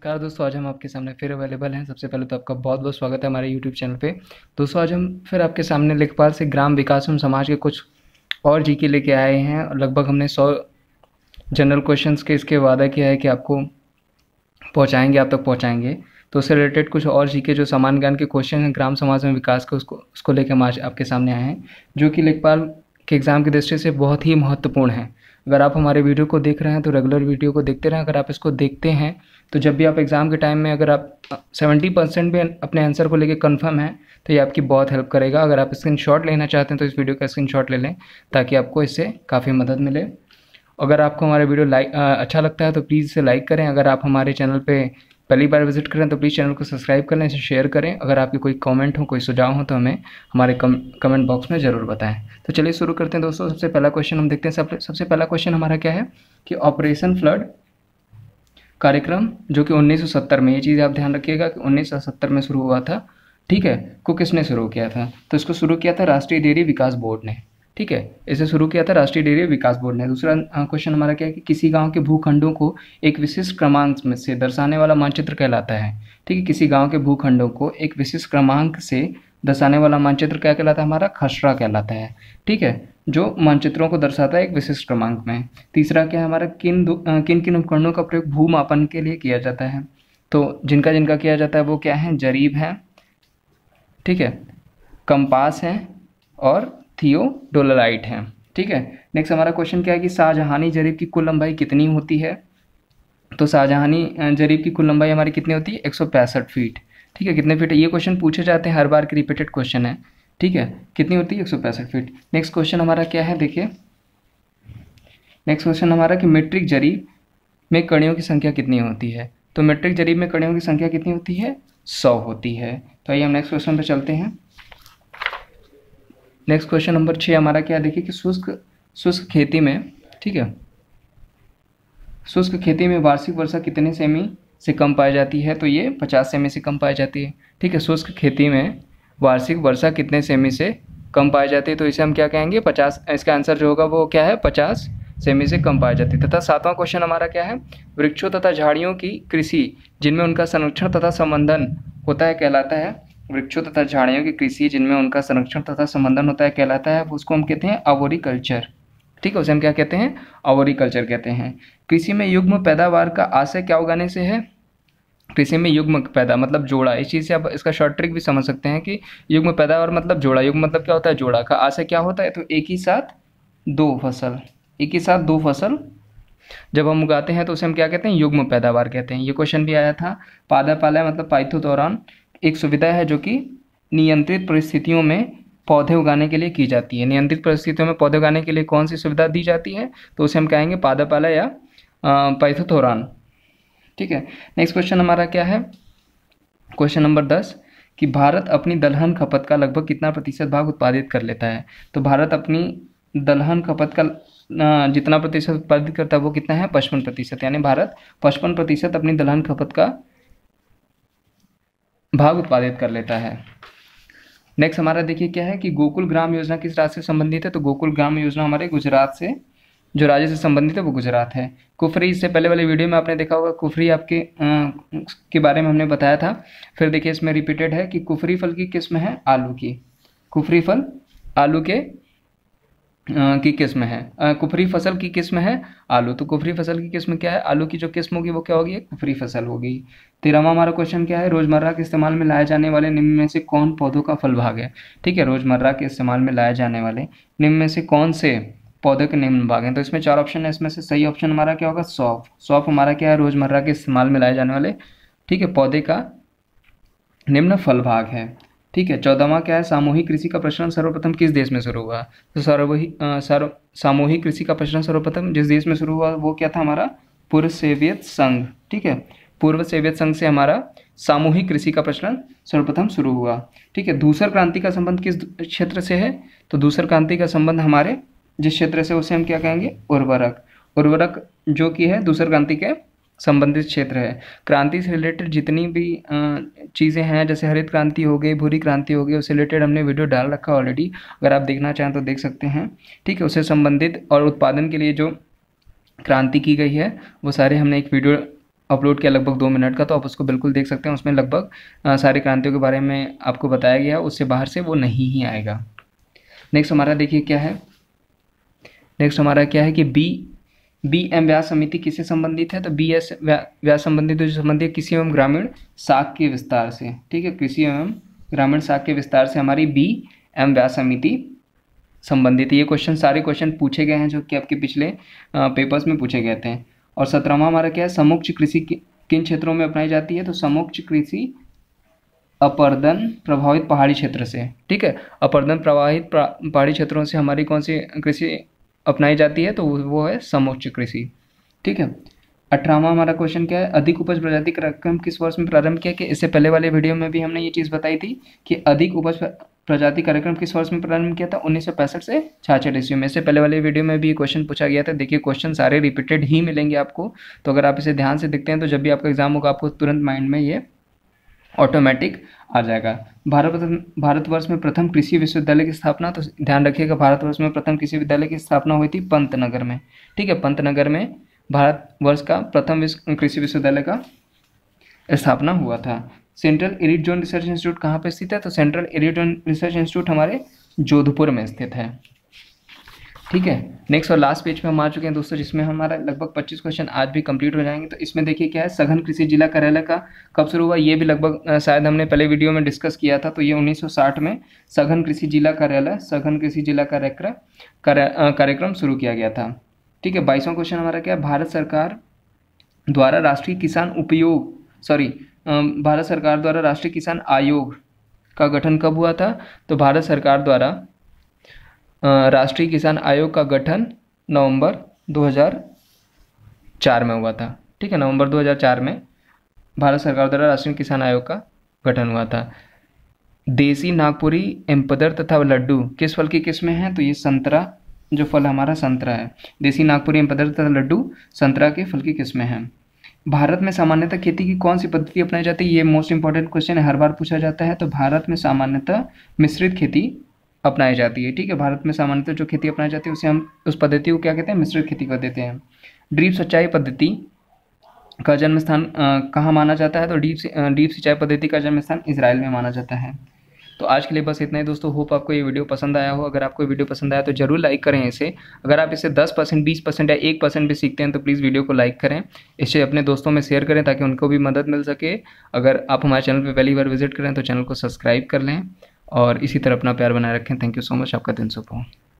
नमस्कार दोस्तों आज हम आपके सामने फिर अवेलेबल हैं सबसे पहले तो आपका बहुत बहुत स्वागत है हमारे यूट्यूब चैनल पे दोस्तों आज हम फिर आपके सामने लेखपाल से ग्राम विकास एवं समाज के कुछ और जी के लेके आए हैं और लगभग हमने सौ जनरल क्वेश्चन के इसके वादा किया है कि आपको पहुँचाएँगे आप तक पहुँचाएँगे तो उससे रिलेटेड कुछ और जी के जो सामान्य ज्ञान के क्वेश्चन हैं ग्राम समाज में विकास के उसको उसको लेकर हम आज आपके सामने आए हैं जो कि लेखपाल के एग्ज़ाम की दृष्टि से बहुत ही महत्वपूर्ण है अगर आप हमारे वीडियो को देख रहे हैं तो रेगुलर वीडियो को देखते रहें अगर आप इसको देखते हैं तो जब भी आप एग्ज़ाम के टाइम में अगर आप सेवेंटी परसेंट भी अपने आंसर को लेके कंफर्म है तो ये आपकी बहुत हेल्प करेगा अगर आप स्क्रीन शॉट लेना चाहते हैं तो इस वीडियो का स्क्रीन शॉट ले लें ताकि आपको इससे काफ़ी मदद मिले अगर आपको हमारा वीडियो लाइक अच्छा लगता है तो प्लीज़ इसे लाइक करें अगर आप हमारे चैनल पर पहली बार विजिट करें तो प्लीज़ चैनल को सब्सक्राइब करें इसे शेयर करें अगर आपके कोई कमेंट हो कोई सुझाव हो तो हमें हमारे कम, कमेंट बॉक्स में ज़रूर बताएं तो चलिए शुरू करते हैं दोस्तों सबसे पहला क्वेश्चन हम देखते हैं सब सबसे पहला क्वेश्चन हमारा क्या है कि ऑपरेशन फ्लड कार्यक्रम जो कि 1970 में ये चीज़ आप ध्यान रखिएगा कि उन्नीस में शुरू हुआ था ठीक है को किसने शुरू किया था तो इसको शुरू किया था राष्ट्रीय डेयरी विकास बोर्ड ने ठीक है इसे शुरू किया था राष्ट्रीय डेयरी विकास बोर्ड ने दूसरा क्वेश्चन हमारा क्या है कि किसी गांव के भूखंडों को एक विशिष्ट क्रमांक में से दर्शाने वाला मानचित्र कहलाता है ठीक है किसी गांव के भूखंडों को एक विशिष्ट क्रमांक से दर्शाने वाला मानचित्र क्या कहलाता है हमारा खसरा कहलाता है ठीक है जो मानचित्रों को दर्शाता है एक विशिष्ट क्रमांक में तीसरा क्या है हमारा किन किन किन उपकरणों का प्रयोग भूमापन के लिए किया जाता है तो जिनका जिनका किया जाता है वो क्या है जरीब है ठीक है कंपास है और थियोडोलाइट हैं ठीक है नेक्स्ट हमारा क्वेश्चन क्या है कि शाहजहानी जरीब की कुल लंबाई कितनी होती है तो शाहजहानी जरीब की कुल लंबाई हमारी कितनी होती है एक फीट ठीक है कितने फीट है ये क्वेश्चन पूछे जाते हैं हर बार के रिपीटेड क्वेश्चन है ठीक है कितनी होती है एक फीट नेक्स्ट क्वेश्चन हमारा क्या है देखिए नेक्स्ट क्वेश्चन हमारा कि मेट्रिक जरीब में कड़ियों की संख्या कितनी होती है तो मेट्रिक जरीब में कड़ियों की संख्या कितनी होती है सौ होती है तो आइए हम नेक्स्ट क्वेश्चन पर चलते हैं नेक्स्ट क्वेश्चन नंबर छः हमारा क्या देखिए कि शुष्क शुष्क खेती में ठीक है शुष्क खेती में वार्षिक वर्षा कितने सेमी से कम पाई जाती है तो ये पचास सेमी से कम पाई जाती है ठीक है शुष्क खेती में वार्षिक वर्षा कितने सेमी से कम पाई जाती है तो इसे हम क्या कहेंगे पचास इसका आंसर जो होगा वो क्या है पचास सेमी से कम पाई जाती है तथा सातवां क्वेश्चन हमारा क्या है वृक्षों तथा झाड़ियों की कृषि जिनमें उनका संरक्षण तथा संबंधन होता है कहलाता है वृक्षों तथा झाड़ियों की कृषि जिनमें उनका संरक्षण तथा संबंधन होता है कहलाता है उसको हम कहते हैं अवोरिकल्चर ठीक है उसे हम क्या कहते हैं अवोरिकल्चर कहते हैं कृषि में युग्म पैदावार का आशय क्या उगाने से है कृषि में युग्म पैदा मतलब जोड़ा इस चीज़ से आप इसका शॉर्ट ट्रिक भी समझ सकते हैं कि युग्म पैदावार मतलब जोड़ा युग्म मतलब क्या होता है जोड़ा का आशय क्या होता है तो एक ही साथ दो फसल एक ही साथ दो फसल जब हम उगाते हैं तो उसे हम क्या कहते हैं युग्म पैदावार कहते हैं ये क्वेश्चन भी आया था पादा पाला मतलब पाइथो दौरान एक सुविधा है जो कि नियंत्रित परिस्थितियों में पौधे उगाने के लिए की जाती है नियंत्रित परिस्थितियों में पौधे उगाने के लिए कौन सी सुविधा दी जाती है तो उसे हम कहेंगे पादापाला या पैथोथोरान ठीक है नेक्स्ट क्वेश्चन हमारा क्या है क्वेश्चन नंबर दस कि भारत अपनी दलहन खपत का लगभग कितना प्रतिशत भाग उत्पादित कर लेता है तो भारत अपनी दलहन खपत का जितना प्रतिशत उत्पादित करता है वो कितना है पचपन प्रतिशत यानी भारत पचपन प्रतिशत अपनी दलहन खपत का भाग उत्पादित कर लेता है नेक्स्ट हमारा देखिए क्या है कि गोकुल ग्राम योजना किस राज्य से संबंधित है तो गोकुल ग्राम योजना हमारे गुजरात से जो राज्य से संबंधित है वो गुजरात है कुफरी इससे पहले वाले वीडियो में आपने देखा होगा कुफरी आपके आ, के बारे में हमने बताया था फिर देखिए इसमें रिपीटेड है कि कुफरी फल की किस्म है आलू की कुफरी फल आलू के की किस्म है कुफरी फसल की किस्म है आलू तो कुफरी फसल की किस्म क्या है आलू की जो किस्म होगी वो क्या होगी कुफरी फसल होगी तेरहवा हमारा क्वेश्चन क्या है रोजमर्रा के इस्तेमाल में लाए जाने वाले निम्न में से कौन पौधों का फल भाग है ठीक है रोजमर्रा के इस्तेमाल में लाए जाने वाले निम्न में से कौन से पौधे के निम्न भाग हैं तो इसमें चार ऑप्शन है इसमें से सही ऑप्शन हमारा क्या होगा सौफ सौफ हमारा क्या है रोजमर्रा के इस्तेमाल में लाए जाने वाले ठीक है पौधे का निम्न फल भाग है ठीक है चौदहवा क्या है सामूहिक कृषि का प्रचलन सर्वप्रथम किस देश में शुरू हुआ तो सर्वही सर्व सामूहिक कृषि का प्रचलन सर्वप्रथम जिस देश में शुरू हुआ वो क्या था हमारा पूर्व सेवियत संघ ठीक है पूर्व सेवियत संघ से हमारा सामूहिक कृषि का प्रचलन सर्वप्रथम शुरू हुआ ठीक है दूसर क्रांति का संबंध किस क्षेत्र से है तो दूसर क्रांति का संबंध हमारे जिस क्षेत्र से उसे हम क्या कहेंगे उर्वरक उर्वरक जो कि है दूसर क्रांति के संबंधित क्षेत्र है क्रांति से रिलेटेड जितनी भी चीज़ें हैं जैसे हरित क्रांति हो गई भूरी क्रांति हो गई उससे रिलेटेड हमने वीडियो डाल रखा ऑलरेडी अगर आप देखना चाहें तो देख सकते हैं ठीक है उससे संबंधित और उत्पादन के लिए जो क्रांति की गई है वो सारे हमने एक वीडियो अपलोड किया लगभग दो मिनट का तो आप उसको बिल्कुल देख सकते हैं उसमें लगभग सारी क्रांतियों के बारे में आपको बताया गया उससे बाहर से वो नहीं ही आएगा नेक्स्ट हमारा देखिए क्या है नेक्स्ट हमारा क्या है कि बी बी एम व्यास समिति किससे संबंधित है तो बी एस व्यास संबंधित जो संबंधित कृषि एवं ग्रामीण साख के विस्तार से ठीक है कृषि एवं ग्रामीण साख के विस्तार से हमारी बी एम व्यास समिति संबंधित ये क्वेश्चन सारे क्वेश्चन पूछे गए हैं जो कि आपके पिछले पेपर्स में पूछे गए थे और सत्रहवा हमारा क्या है समुच्च कृषि किन क्षेत्रों में अपनाई जाती है तो समुच्च कृषि अपर्दन प्रभावित पहाड़ी क्षेत्र से ठीक है अपर्दन प्रभावित पहाड़ी क्षेत्रों से हमारी कौन सी कृषि अपनाई जाती है तो वो है समोच्च कृषि ठीक है अठारहवा हमारा क्वेश्चन क्या है अधिक उपज प्रजाति कार्यक्रम किस वर्ष में प्रारंभ किया कि इससे पहले वाले वीडियो में भी हमने ये चीज़ बताई थी कि अधिक उपज प्रजाति कार्यक्रम किस वर्ष में प्रारंभ किया था उन्नीस से छाछठ ईस्वी में इससे पहले वाले वीडियो में भी क्वेश्चन पूछा गया था देखिए क्वेश्चन सारे रिपीटेड ही मिलेंगे आपको तो अगर आप इसे ध्यान से देखते हैं तो जब भी आपका एग्जाम होगा आपको तुरंत माइंड में ये ऑटोमेटिक आ जाएगा भारत भारतवर्ष में प्रथम कृषि विश्वविद्यालय की स्थापना तो ध्यान रखिएगा भारतवर्ष में प्रथम कृषि विद्यालय की स्थापना हुई थी पंतनगर में ठीक है पंतनगर में भारतवर्ष का प्रथम विश्व कृषि विश्वविद्यालय का स्थापना हुआ था central arid zone research institute कहाँ पर स्थित है तो central arid zone research institute हमारे जोधपुर में स्थित है ठीक है नेक्स्ट और लास्ट पेज पे हम आ चुके हैं दोस्तों जिसमें हमारा लगभग 25 क्वेश्चन आज भी कंप्लीट हो जाएंगे तो इसमें देखिए क्या है सघन कृषि जिला कार्यालय का कब शुरू हुआ ये भी लगभग शायद हमने पहले वीडियो में डिस्कस किया था तो ये 1960 में सघन कृषि जिला कार्यालय सघन कृषि जिला कार्यक्रम कार्यक्रम शुरू किया गया था ठीक है बाईसवां क्वेश्चन हमारा क्या है भारत सरकार द्वारा राष्ट्रीय किसान उपयोग सॉरी भारत सरकार द्वारा राष्ट्रीय किसान आयोग का गठन कब हुआ था तो भारत सरकार द्वारा राष्ट्रीय किसान आयोग का गठन नवंबर 2004 में हुआ था ठीक है नवंबर 2004 में भारत सरकार द्वारा राष्ट्रीय किसान आयोग का गठन हुआ था देसी नागपुरी एम्पदर तथा लड्डू किस फल की किस्में हैं तो ये संतरा जो फल हमारा संतरा है देसी नागपुरी एम्पदर तथा लड्डू संतरा के फल की किस्में हैं भारत में सामान्यतः खेती की कौन सी पद्धति अपनाई जाती है ये मोस्ट इंपॉर्टेंट क्वेश्चन हर बार पूछा जाता है तो भारत में सामान्यतः मिश्रित खेती अपनाई जाती है ठीक है भारत में सामान्यतः जो खेती अपनाई जाती है उसे हम उस पद्धति को क्या कहते हैं मिश्रित खेती कर देते हैं ड्रीप सिंचाई पद्धति का जन्म स्थान कहाँ माना जाता है तो डीप डीप सिंचाई पद्धति का जन्म स्थान इसराइल में माना जाता है तो आज के लिए बस इतना ही दोस्तों होप आपको ये वीडियो पसंद आया हो अगर आपको वीडियो पसंद आया तो जरूर लाइक करें इसे अगर आप इसे 10 परसेंट बीस परसेंट या एक परसेंट भी सीखते हैं तो प्लीज़ वीडियो को लाइक करें इसे अपने दोस्तों में शेयर करें ताकि उनको भी मदद मिल सके अगर आप हमारे चैनल पर पहली बार विजिट करें तो चैनल को सब्सक्राइब कर लें और इसी तरह अपना प्यार बनाए रखें थैंक यू सो मच आपका दिन सुबह